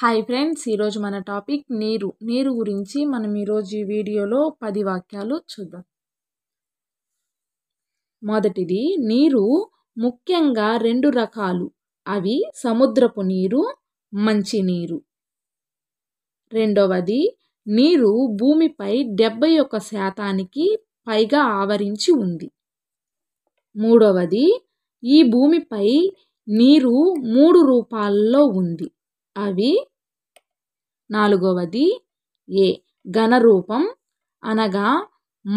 hi friends ఈరోజు మన topic నీరు నీరు గురించి మనం ఈరోజు ఈ వీడియోలో పది వాక్యాలు చూద్దాం మొదటిది నీరు ముఖ్యంగా రెండు రకాలు అవి సముద్రపు నీరు మంచినీరు రెండవది నీరు భూమిపై డెబ్బై ఒక శాతానికి పైగా ఆవరించి ఉంది మూడవది ఈ భూమిపై నీరు మూడు రూపాల్లో ఉంది అవి నాలుగవది ఏ ఘనరూపం అనగా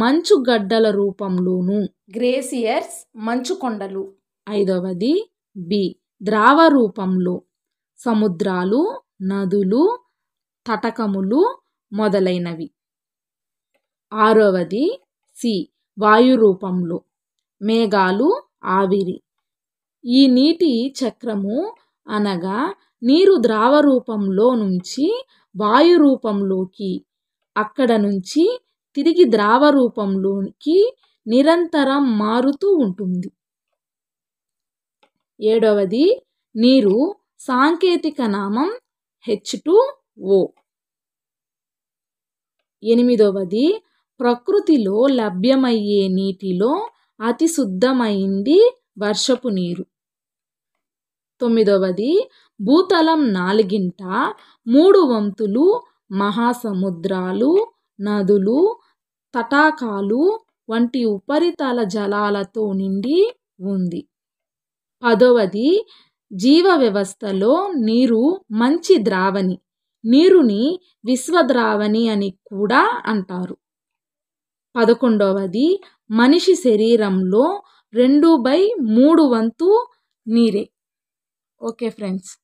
మంచు గడ్డల రూపంలోను గ్రేసియర్స్ మంచుకొండలు ఐదవది బి ద్రావ రూపంలో సముద్రాలు నదులు తటకములు మొదలైనవి ఆరవది సి వాయు రూపంలో మేఘాలు ఆవిరి ఈ నీటి చక్రము అనగా నీరు ద్రావ రూపంలో నుంచి వాయు రూపంలోకి అక్కడ నుంచి తిరిగి ద్రావ రూపంలోకి నిరంతరం మారుతూ ఉంటుంది ఏడవది నీరు సాంకేతిక నామం హెచ్ టు ఓ ఎనిమిదవది ప్రకృతిలో లభ్యమయ్యే నీటిలో అతి శుద్ధమైంది వర్షపు నీరు తొమ్మిదవది భూతలం నాలుగింట మూడు వంతులు మహాసముద్రాలు నదులు తటాకాలు వంటి ఉపరితల జలాలతో నిండి ఉంది పదవది జీవ వ్యవస్థలో నీరు మంచి ద్రావణి నీరుని విశ్వద్రావణి అని కూడా అంటారు పదకొండవది మనిషి శరీరంలో రెండు బై మూడు వంతు నీరే ఓకే ఫ్రెండ్స్